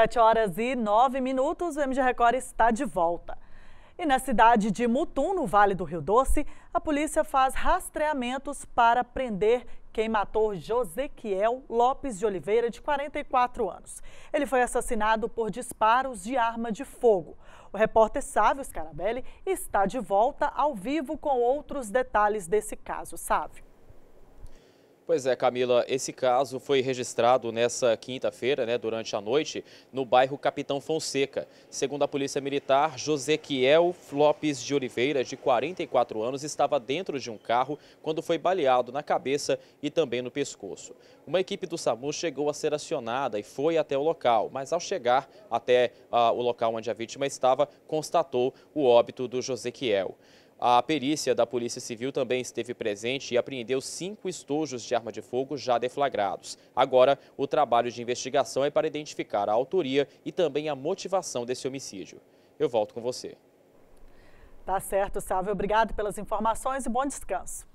7 horas e 9 minutos, o MG Record está de volta. E na cidade de Mutum, no Vale do Rio Doce, a polícia faz rastreamentos para prender quem matou Josequiel Lopes de Oliveira, de 44 anos. Ele foi assassinado por disparos de arma de fogo. O repórter Sávio Scarabelli está de volta ao vivo com outros detalhes desse caso. Sávio. Pois é, Camila, esse caso foi registrado nessa quinta-feira, né, durante a noite, no bairro Capitão Fonseca. Segundo a Polícia Militar, Josequiel Flopes de Oliveira, de 44 anos, estava dentro de um carro quando foi baleado na cabeça e também no pescoço. Uma equipe do SAMU chegou a ser acionada e foi até o local, mas ao chegar até ah, o local onde a vítima estava, constatou o óbito do Josequiel. A perícia da Polícia Civil também esteve presente e apreendeu cinco estojos de arma de fogo já deflagrados. Agora, o trabalho de investigação é para identificar a autoria e também a motivação desse homicídio. Eu volto com você. Tá certo, Sávio. Obrigado pelas informações e bom descanso.